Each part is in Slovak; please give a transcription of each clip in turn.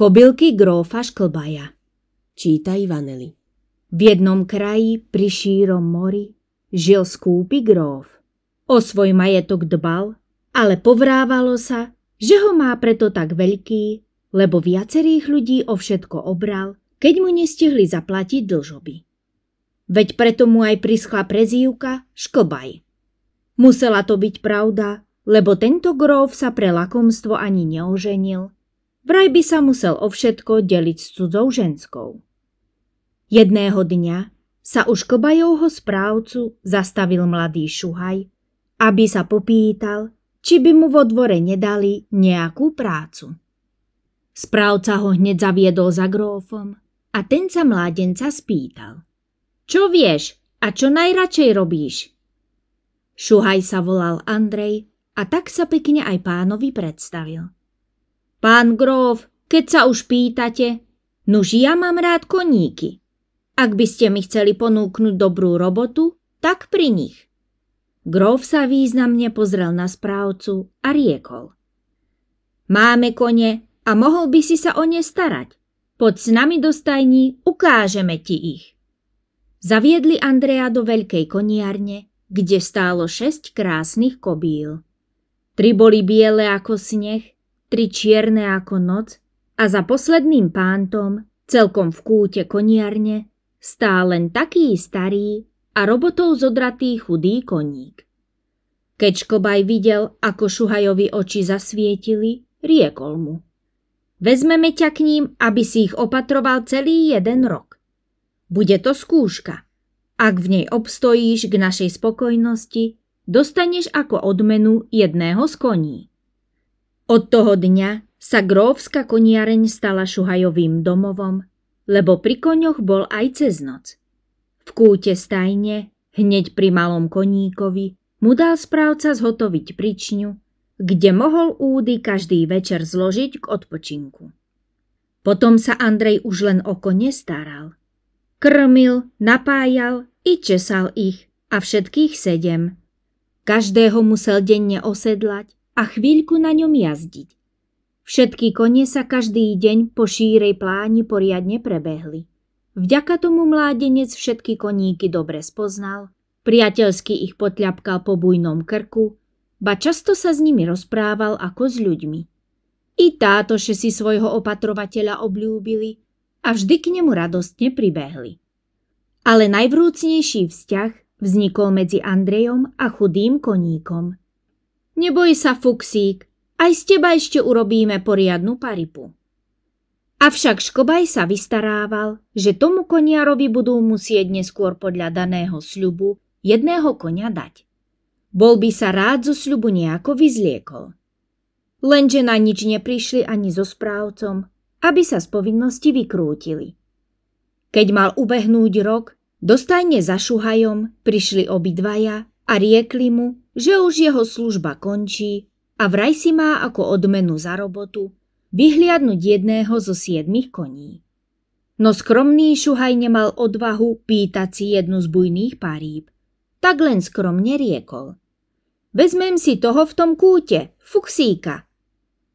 Kobylky grófa Šklbaja Číta Ivaneli V jednom kraji pri šírom mori žil skúpy gróf. O svoj majetok dbal, ale povrávalo sa, že ho má preto tak veľký, lebo viacerých ľudí o všetko obral, keď mu nestihli zaplatiť dlžoby. Veď preto mu aj prischla prezývka Šklbaj. Musela to byť pravda, lebo tento gróf sa pre lakomstvo ani neoženil – Vraj by sa musel o všetko deliť s cudzou ženskou. Jedného dňa sa už Kobajovho správcu zastavil mladý šuhaj, aby sa popýtal, či by mu vo dvore nedali nejakú prácu. Správca ho hneď zaviedol za grófom a ten sa mládenca spýtal. Čo vieš a čo najradšej robíš? Šuhaj sa volal Andrej a tak sa pekne aj pánovi predstavil. Pán Grof, keď sa už pýtate, nuž ja mám rád koníky. Ak by ste mi chceli ponúknuť dobrú robotu, tak pri nich. Grof sa významne pozrel na správcu a riekol. Máme kone a mohol by si sa o ne starať. Pod s nami do stajní, ukážeme ti ich. Zaviedli Andrea do veľkej koniarne, kde stálo šesť krásnych kobíl. Tri boli biele ako sneh tri čierne ako noc a za posledným pántom, celkom v kúte koniarne, stál len taký starý a robotov zodratý chudý koník. Keď Škobaj videl, ako Šuhajovi oči zasvietili, riekol mu. Vezmeme ťa k ním, aby si ich opatroval celý jeden rok. Bude to skúška. Ak v nej obstojíš k našej spokojnosti, dostaneš ako odmenu jedného z koní. Od toho dňa sa grófska koniareň stala Šuhajovým domovom, lebo pri koňoch bol aj cez noc. V kúte stajne, hneď pri malom koníkovi, mu dal správca zhotoviť pričňu, kde mohol údy každý večer zložiť k odpočinku. Potom sa Andrej už len o kone staral. Krmil, napájal i česal ich a všetkých sedem. Každého musel denne osedlať, a chvíľku na ňom jazdiť. Všetky kone sa každý deň po šírej pláni poriadne prebehli. Vďaka tomu mládenec všetky koníky dobre spoznal, priateľsky ich potľapkal po bujnom krku, ba často sa s nimi rozprával ako s ľuďmi. I tátoše si svojho opatrovateľa obľúbili a vždy k nemu radostne pribehli. Ale najvrúcnejší vzťah vznikol medzi Andrejom a chudým koníkom – Neboj sa, Fuxík, aj z teba ešte urobíme poriadnu paripu. Avšak Škobaj sa vystarával, že tomu koniarovi budú musieť neskôr podľa daného sľubu jedného konia dať. Bol by sa rád zo sľubu nejako vyzliekol. Lenže na nič neprišli ani so správcom, aby sa z povinnosti vykrútili. Keď mal ubehnúť rok, dostajne za Šuhajom prišli obidvaja a riekli mu, že už jeho služba končí a vraj si má ako odmenu za robotu vyhliadnúť jedného zo siedmých koní. No skromný šuhaj nemal odvahu pýtať si jednu z bujných paríb. Tak len skromne riekol. Vezmem si toho v tom kúte, fuksíka.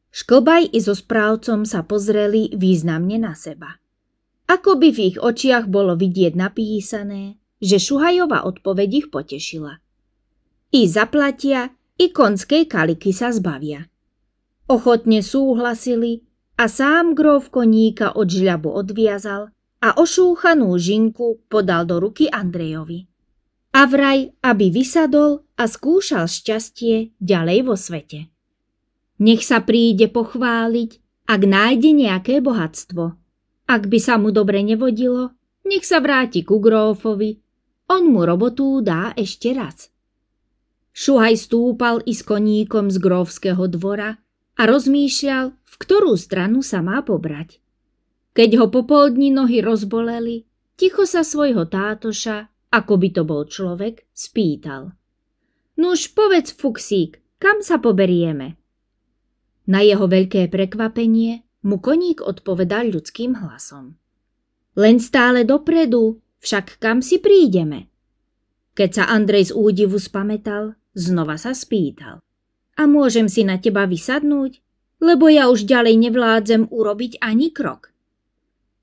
Šklbaj i so správcom sa pozreli významne na seba. Ako by v ich očiach bolo vidieť napísané, že Šuhajova odpoveď ich potešila – i zaplatia, i konskej kaliky sa zbavia. Ochotne súhlasili a sám gróf koníka od žľabu odviazal a ošúchanú žinku podal do ruky Andrejovi. A vraj, aby vysadol a skúšal šťastie ďalej vo svete. Nech sa príde pochváliť, ak nájde nejaké bohatstvo. Ak by sa mu dobre nevodilo, nech sa vráti ku grófovi. On mu robotu dá ešte raz. Šuhaj stúpal i s koníkom z grovského dvora a rozmýšľal, v ktorú stranu sa má pobrať. Keď ho popoldní nohy rozboleli, ticho sa svojho tátoša, ako by to bol človek, spýtal. Nuž povedz, Fuxík, kam sa poberieme? Na jeho veľké prekvapenie mu koník odpovedal ľudským hlasom. Len stále dopredu, však kam si prídeme? Keď sa Andrej z údivu spametal, Znova sa spýtal. A môžem si na teba vysadnúť? Lebo ja už ďalej nevládzem urobiť ani krok.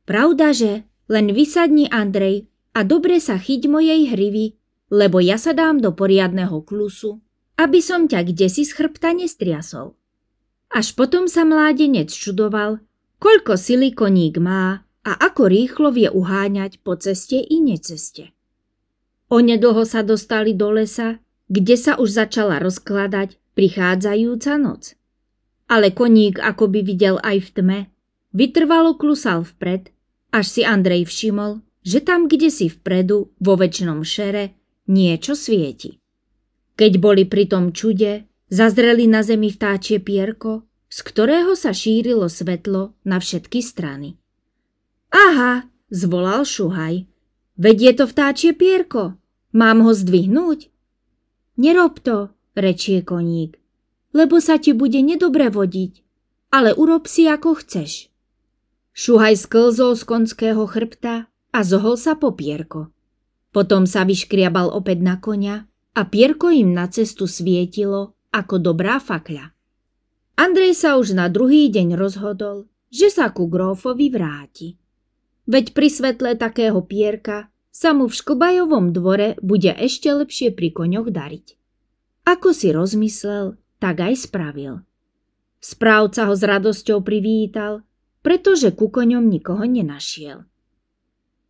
Pravda, že? Len vysadni, Andrej, a dobre sa chyť mojej hrivy, lebo ja sa dám do poriadného klusu, aby som ťa kde si z chrbta nestriasol. Až potom sa mládenec čudoval, koľko sily koník má a ako rýchlo vie uháňať po ceste i neceste. Onedlho sa dostali do lesa, kde sa už začala rozkladať prichádzajúca noc. Ale koník ako by videl aj v tme, vytrvalo klusal vpred, až si Andrej všimol, že tam, kde si vpredu, vo väčšnom šere, niečo svieti. Keď boli pri tom čude, zazreli na zemi vtáčie pierko, z ktorého sa šírilo svetlo na všetky strany. Aha, zvolal Šuhaj. Vedie to vtáčie pierko. Mám ho zdvihnúť? Nerob to, rečie koník, lebo sa ti bude nedobre vodiť, ale urob si ako chceš. Šuhaj sklzol z konského chrbta a zohol sa po pierko. Potom sa vyškriabal opäť na konia a pierko im na cestu svietilo ako dobrá fakľa. Andrej sa už na druhý deň rozhodol, že sa ku grófovi vráti. Veď pri svetle takého pierka sa mu v Škobajovom dvore bude ešte lepšie pri koňoch dariť. Ako si rozmyslel, tak aj spravil. Správca ho s radosťou privítal, pretože ku koňom nikoho nenašiel.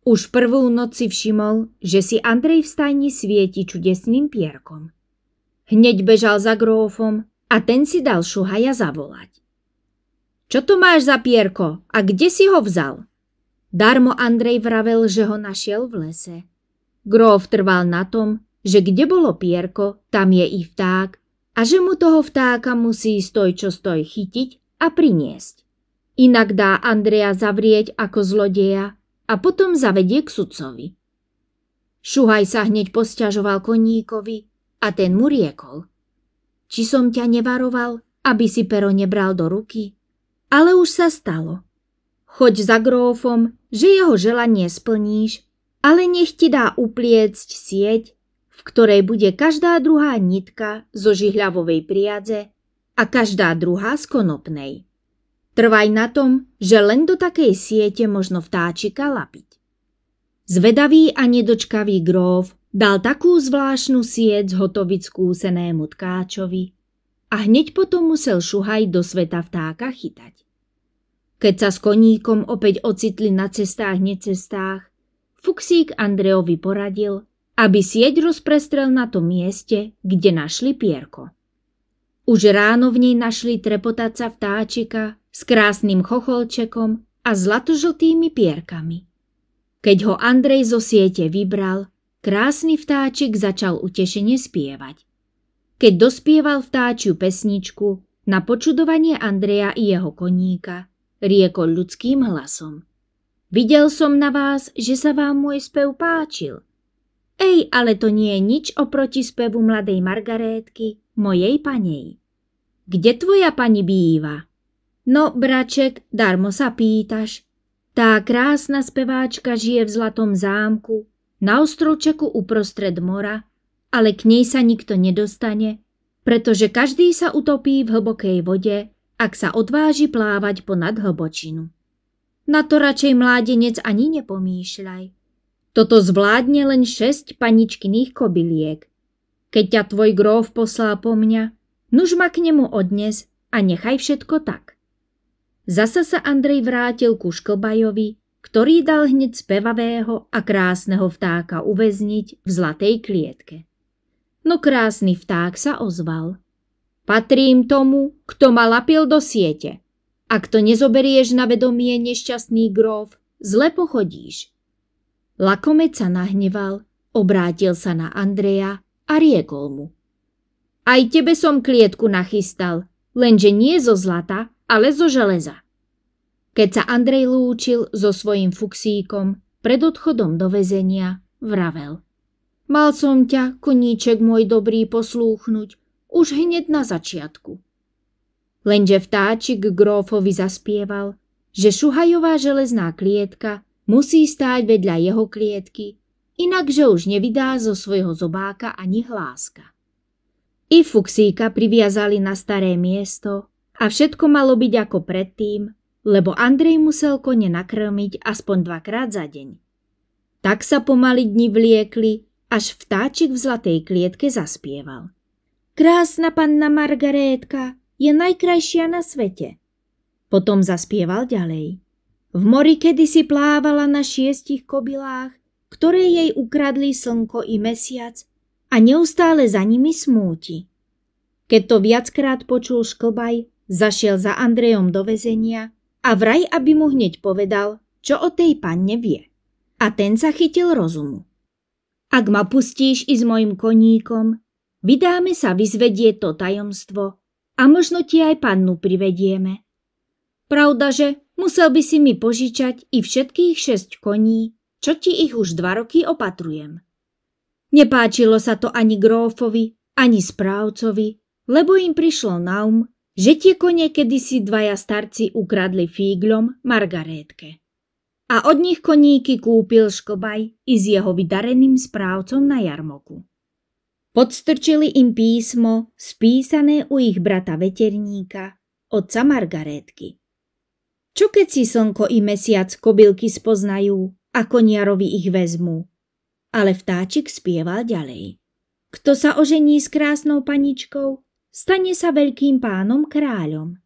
Už prvú noc si všimol, že si Andrej v stajni svieti čudesným pierkom. Hneď bežal za grófom a ten si dal šuhaja zavolať. Čo to máš za pierko a kde si ho vzal? Darmo Andrej vravel, že ho našiel v lese. Gróf trval na tom, že kde bolo pierko, tam je i vták a že mu toho vtáka musí stoj čo stoj chytiť a priniesť. Inak dá Andreja zavrieť ako zlodeja a potom zavedie k sudcovi. Šuhaj sa hneď posťažoval koníkovi a ten mu riekol. Či som ťa nevaroval, aby si pero nebral do ruky? Ale už sa stalo. Choď za grófom, že jeho želanie splníš, ale nech ti dá upliecť sieť, v ktorej bude každá druhá nitka zo žihľavovej priadze a každá druhá z konopnej. Trvaj na tom, že len do takej siete možno vtáčika lapiť. Zvedavý a nedočkavý gróf dal takú zvláštnu sieť zhotoviť skúsenému tkáčovi a hneď potom musel šuhaj do sveta vtáka chytať. Keď sa s koníkom opäť ocitli na cestách, necestách, Fuxík Andreovi poradil, aby sieť rozprestrel na tom mieste, kde našli pierko. Už ráno v nej našli trepotáca vtáčika s krásnym chocholčekom a zlatožltými pierkami. Keď ho Andrej zo siete vybral, krásny vtáčik začal utešene spievať. Keď dospieval vtáčiu pesničku, na počudovanie Andreja i jeho koníka, riekol ľudským hlasom. Videl som na vás, že sa vám môj spev páčil. Ej, ale to nie je nič oproti spevu mladej Margarétky, mojej panej. Kde tvoja pani býva? No, braček, darmo sa pýtaš. Tá krásna speváčka žije v zlatom zámku, na ostrovčeku uprostred mora, ale k nej sa nikto nedostane, pretože každý sa utopí v hlbokej vode ak sa odváži plávať po nadhlbočinu. Na to radšej mládenec ani nepomýšľaj. Toto zvládne len šesť paničkyných kobyliek. Keď ťa tvoj gróf poslal po mňa, nuž ma k nemu odnes a nechaj všetko tak. Zasa sa Andrej vrátil ku Šklbajovi, ktorý dal hneď spevavého a krásneho vtáka uväzniť v zlatej klietke. No krásny vták sa ozval – Patrím tomu, kto ma lapil do siete. Ak to nezoberieš na vedomie nešťastný gróf, zle pochodíš. Lakomec sa nahneval, obrátil sa na Andreja a riekol mu. Aj tebe som klietku nachystal, lenže nie zo zlata, ale zo železa. Keď sa Andrej lúčil so svojim fuksíkom, pred odchodom do väzenia vravel. Mal som ťa, koníček môj dobrý, poslúchnuť, už hneď na začiatku. Lenže vtáčik grófovi zaspieval, že šuhajová železná klietka musí stáť vedľa jeho klietky, inakže už nevydá zo svojho zobáka ani hláska. I fuksíka priviazali na staré miesto a všetko malo byť ako predtým, lebo Andrej musel kone nakrmiť aspoň dvakrát za deň. Tak sa pomaly dni vliekli, až vtáčik v zlatej klietke zaspieval – Krásna panna Margarétka je najkrajšia na svete. Potom zaspieval ďalej. V mori kedysi plávala na šiestich kobilách, ktoré jej ukradli slnko i mesiac a neustále za nimi smúti. Keď to viackrát počul šklbaj, zašiel za Andrejom do väzenia a vraj, aby mu hneď povedal, čo o tej panne vie. A ten sa chytil rozumu. Ak ma pustíš i s mojim koníkom, Vydáme sa vyzvedie to tajomstvo a možno ti aj pannu privedieme. Pravda, že musel by si mi požičať i všetkých šesť koní, čo ti ich už dva roky opatrujem. Nepáčilo sa to ani grófovi, ani správcovi, lebo im prišlo na um, že tie kone kedysi dvaja starci ukradli fíglom Margarétke. A od nich koníky kúpil Škobaj i s jeho vydareným správcom na jarmoku. Podstrčili im písmo, spísané u ich brata veterníka, otca Margarétky. Čo keď si slnko i mesiac kobylky spoznajú a koniarovi ich vezmu? Ale vtáčik spieval ďalej. Kto sa ožení s krásnou paničkou, stane sa veľkým pánom kráľom.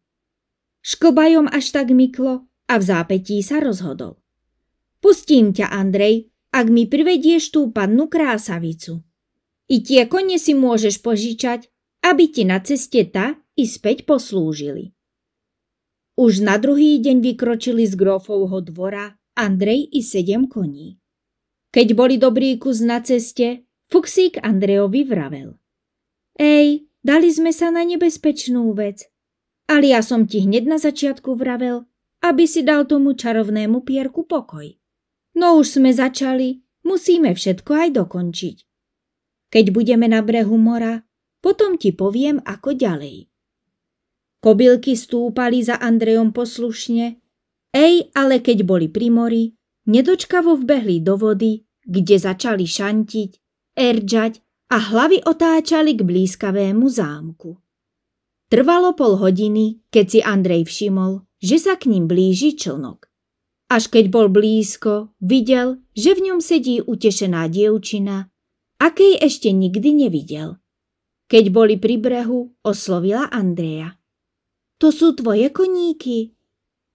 Škobajom až tak myklo a v zápetí sa rozhodol. Pustím ťa, Andrej, ak mi privedieš tú pannu krásavicu. I tie kone si môžeš požičať, aby ti na ceste ta i späť poslúžili. Už na druhý deň vykročili z grófovho dvora Andrej i sedem koní. Keď boli dobrý kus na ceste, Fuxík Andrejovi vravel. Ej, dali sme sa na nebezpečnú vec. Ale ja som ti hneď na začiatku vravel, aby si dal tomu čarovnému pierku pokoj. No už sme začali, musíme všetko aj dokončiť. Keď budeme na brehu mora, potom ti poviem, ako ďalej. Kobylky stúpali za Andrejom poslušne, ej, ale keď boli pri mori, nedočkavo vbehli do vody, kde začali šantiť, erčať a hlavy otáčali k blízkavému zámku. Trvalo pol hodiny, keď si Andrej všimol, že sa k ním blíži člnok. Až keď bol blízko, videl, že v ňom sedí utešená dievčina Aký ešte nikdy nevidel. Keď boli pri brehu, oslovila Andreja. To sú tvoje koníky?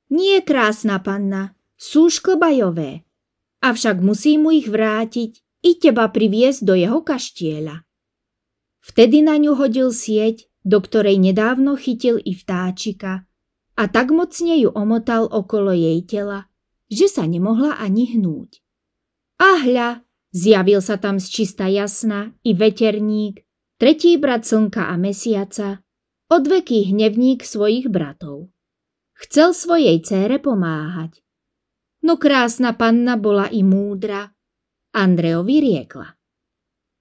Nie, krásna panna, sú šklbajové. Avšak musí mu ich vrátiť i teba priviesť do jeho kaštieľa. Vtedy na ňu hodil sieť, do ktorej nedávno chytil i vtáčika a tak mocne ju omotal okolo jej tela, že sa nemohla ani hnúť. Ahľa, Zjavil sa tam z čista jasna i veterník, tretí brat slnka a mesiaca, odveký hnevník svojich bratov. Chcel svojej cére pomáhať. No krásna panna bola i múdra. Andrejovi riekla.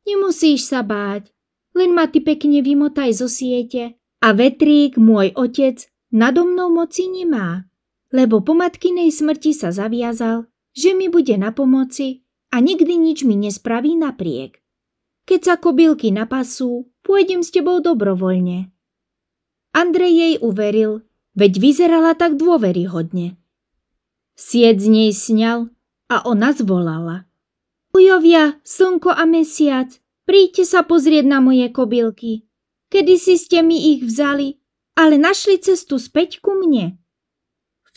Nemusíš sa báť, len ma ty pekne vymotaj zo siete a vetrík, môj otec, nado mnou moci nemá, lebo po matkinej smrti sa zaviazal, že mi bude na pomoci a nikdy nič mi nespraví napriek. Keď sa kobylky napasú, pôjdem s tebou dobrovoľne. Andrej jej uveril, veď vyzerala tak dôveryhodne. Sied z nej sňal a ona zvolala. Ujovia, slnko a mesiac, príďte sa pozrieť na moje kobylky. Kedy si ste mi ich vzali, ale našli cestu späť ku mne.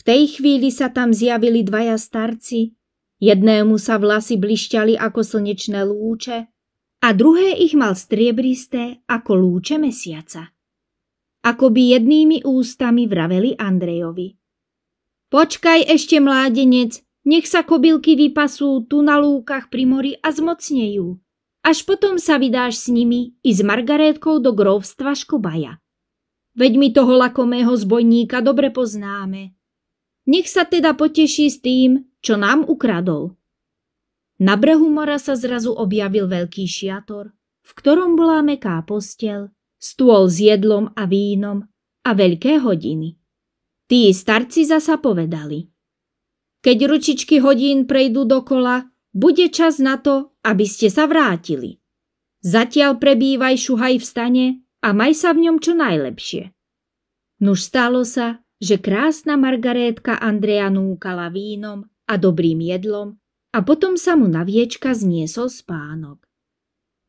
V tej chvíli sa tam zjavili dvaja starci Jednému sa vlasy blišťali ako slnečné lúče a druhé ich mal striebristé ako lúče mesiaca. Ako by jednými ústami vraveli Andrejovi. Počkaj ešte, mládenec, nech sa kobylky vypasú tu na lúkach pri mori a zmocnejú. Až potom sa vydáš s nimi i s Margarétkou do grovstva Škobaja. Veď my toho lakomého zbojníka dobre poznáme. Nech sa teda poteší s tým, čo nám ukradol. Na brehu mora sa zrazu objavil veľký šiator, v ktorom bola meká postel, stôl s jedlom a vínom a veľké hodiny. Tí starci zasa povedali. Keď ručičky hodín prejdú dokola, bude čas na to, aby ste sa vrátili. Zatiaľ prebývaj šuhaj v stane a maj sa v ňom čo najlepšie. Nuž stalo sa, že krásna Margarétka Andrea núkala vínom a dobrým jedlom a potom sa mu na viečka zniesol spánok.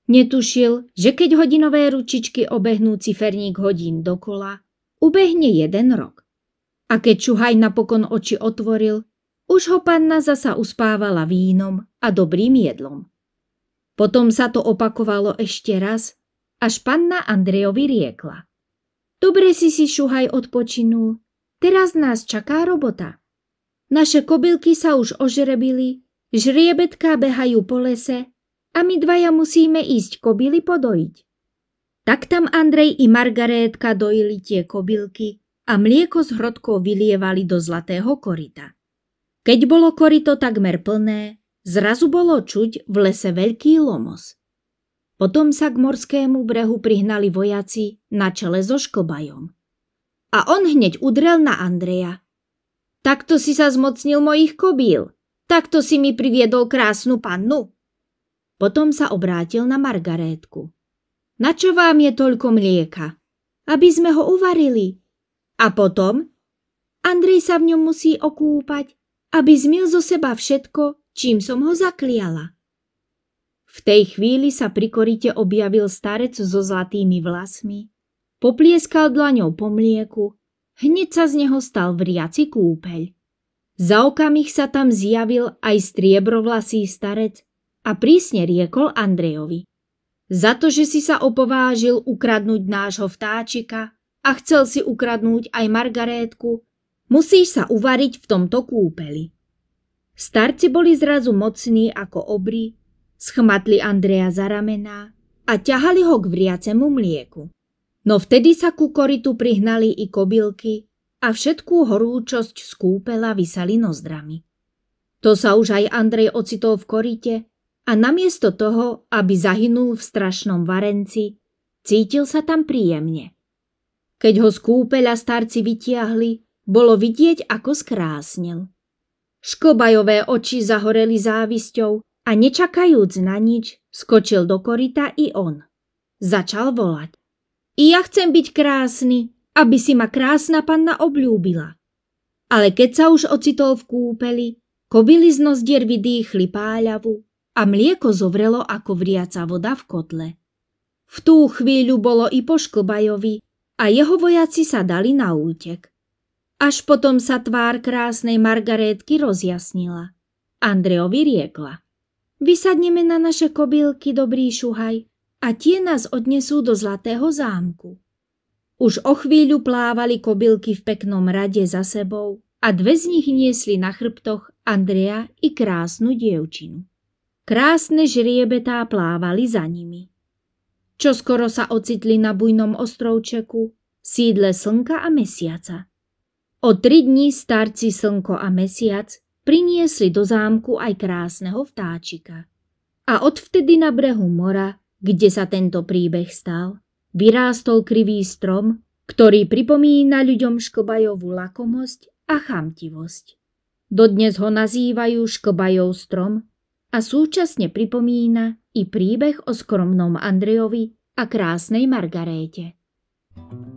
Netušil, že keď hodinové ručičky obehnú ciferník hodín dokola, ubehne jeden rok. A keď Čuhaj napokon oči otvoril, už ho panna zasa uspávala vínom a dobrým jedlom. Potom sa to opakovalo ešte raz, až panna Andrejovi riekla. Dobre si si Šuhaj odpočinul, teraz nás čaká robota. Naše kobylky sa už ožrebili, žriebetká behajú po lese a my dvaja musíme ísť kobily podojiť. Tak tam Andrej i Margarétka dojili tie kobylky a mlieko s hrodkou vylievali do zlatého korita. Keď bolo korito takmer plné, zrazu bolo čuť v lese veľký lomos. Potom sa k morskému brehu prihnali vojaci na čele so šklbajom. A on hneď udrel na Andreja – Takto si sa zmocnil mojich kobíl. Takto si mi priviedol krásnu pannu. Potom sa obrátil na Margarétku. Na čo vám je toľko mlieka? Aby sme ho uvarili. A potom? Andrej sa v ňom musí okúpať, aby zmil zo seba všetko, čím som ho zakliala. V tej chvíli sa pri korite objavil starec so zlatými vlasmi, poplieskal dlaňou po mlieku Hneď sa z neho stal vriaci kúpeľ. Za okamih sa tam zjavil aj striebrovlasý starec a prísne riekol Andrejovi. Za to, že si sa opovážil ukradnúť nášho vtáčika a chcel si ukradnúť aj Margarétku, musíš sa uvariť v tomto kúpeli. Starci boli zrazu mocní ako obry, schmatli Andreja za ramená a ťahali ho k vriacemu mlieku. No vtedy sa ku koritu prihnali i kobylky a všetkú horúčosť z kúpela vysali nozdrami. To sa už aj Andrej ocitol v korite a namiesto toho, aby zahynul v strašnom varenci, cítil sa tam príjemne. Keď ho z kúpeľa starci vytiahli, bolo vidieť, ako skrásnil. Škobajové oči zahoreli závisťou a nečakajúc na nič, skočil do korita i on. Začal volať. I ja chcem byť krásny, aby si ma krásna panna obľúbila. Ale keď sa už ocitol v kúpeli, kobily z nozdier vydýchli páľavu a mlieko zovrelo ako vriaca voda v kotle. V tú chvíľu bolo i po Šklbajovi a jeho vojaci sa dali na útek. Až potom sa tvár krásnej Margarétky rozjasnila. Andrejovi riekla. Vysadneme na naše kobylky, dobrý šuhaj, a tie nás odnesú do Zlatého zámku. Už o chvíľu plávali kobylky v peknom rade za sebou a dve z nich niesli na chrbtoch Andrea i krásnu dievčinu. Krásne žriebetá plávali za nimi. Čo skoro sa ocitli na bujnom ostrovčeku, sídle slnka a mesiaca. O tri dní starci slnko a mesiac priniesli do zámku aj krásneho vtáčika. A odvtedy na brehu mora kde sa tento príbeh stal, vyrástol krivý strom, ktorý pripomína ľuďom škobajovú lakomosť a chamtivosť. Dodnes ho nazývajú škobajov strom a súčasne pripomína i príbeh o skromnom Andrejovi a krásnej Margaréte. thank you